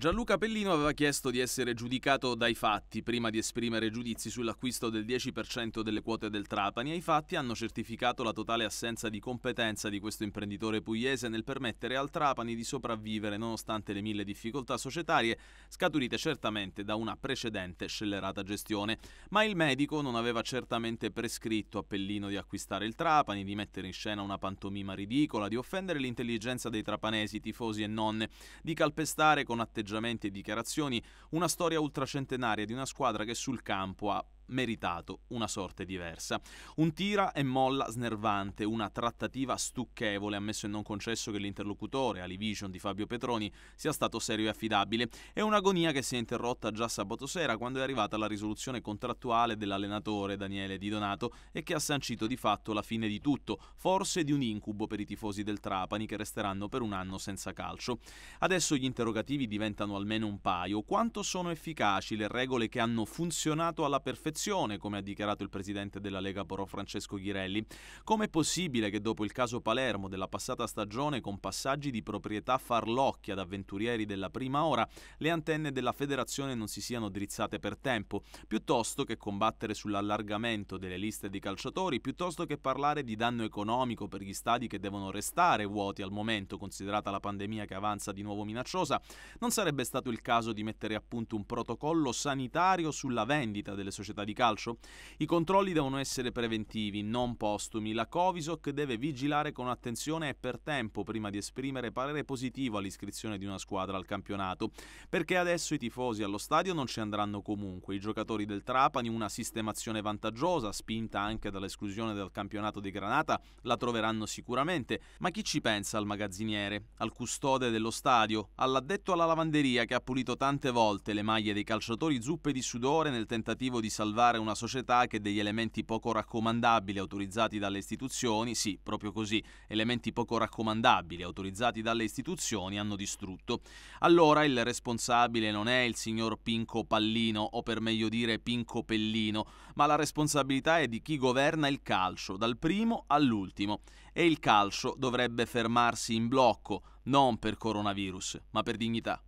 Gianluca Pellino aveva chiesto di essere giudicato dai fatti prima di esprimere giudizi sull'acquisto del 10% delle quote del Trapani e i fatti hanno certificato la totale assenza di competenza di questo imprenditore pugliese nel permettere al Trapani di sopravvivere nonostante le mille difficoltà societarie scaturite certamente da una precedente scellerata gestione. Ma il medico non aveva certamente prescritto a Pellino di acquistare il Trapani, di mettere in scena una pantomima ridicola, di offendere l'intelligenza dei trapanesi, tifosi e nonne, di calpestare con atteggiamento atteggiamenti e dichiarazioni una storia ultracentenaria di una squadra che sul campo ha meritato una sorte diversa. Un tira e molla snervante, una trattativa stucchevole, ammesso e non concesso che l'interlocutore, Alivision di Fabio Petroni, sia stato serio e affidabile, e un'agonia che si è interrotta già sabato sera quando è arrivata la risoluzione contrattuale dell'allenatore Daniele Di Donato e che ha sancito di fatto la fine di tutto, forse di un incubo per i tifosi del Trapani che resteranno per un anno senza calcio. Adesso gli interrogativi diventano almeno un paio. Quanto sono efficaci le regole che hanno funzionato alla perfezione corruzione, come ha dichiarato il presidente della Lega Pro Francesco Ghirelli. Com'è possibile che dopo il caso Palermo della passata stagione con passaggi di proprietà farlocchi ad avventurieri della prima ora, le antenne della federazione non si siano drizzate per tempo, piuttosto che combattere sull'allargamento delle liste di calciatori, piuttosto che parlare di danno economico per gli stadi che devono restare vuoti al momento, considerata la pandemia che avanza di nuovo minacciosa, non sarebbe stato il caso di mettere a punto un protocollo sanitario sulla vendita delle società di di calcio? I controlli devono essere preventivi, non postumi. La Covisoc deve vigilare con attenzione e per tempo prima di esprimere parere positivo all'iscrizione di una squadra al campionato, perché adesso i tifosi allo stadio non ci andranno comunque. I giocatori del Trapani una sistemazione vantaggiosa, spinta anche dall'esclusione dal campionato di Granata, la troveranno sicuramente, ma chi ci pensa al magazziniere, al custode dello stadio, all'addetto alla lavanderia che ha pulito tante volte le maglie dei calciatori zuppe di sudore nel tentativo di salvare salvare una società che degli elementi poco raccomandabili autorizzati dalle istituzioni, sì, proprio così, elementi poco raccomandabili autorizzati dalle istituzioni hanno distrutto. Allora il responsabile non è il signor Pinco Pallino o per meglio dire Pinco Pellino, ma la responsabilità è di chi governa il calcio, dal primo all'ultimo. E il calcio dovrebbe fermarsi in blocco, non per coronavirus, ma per dignità.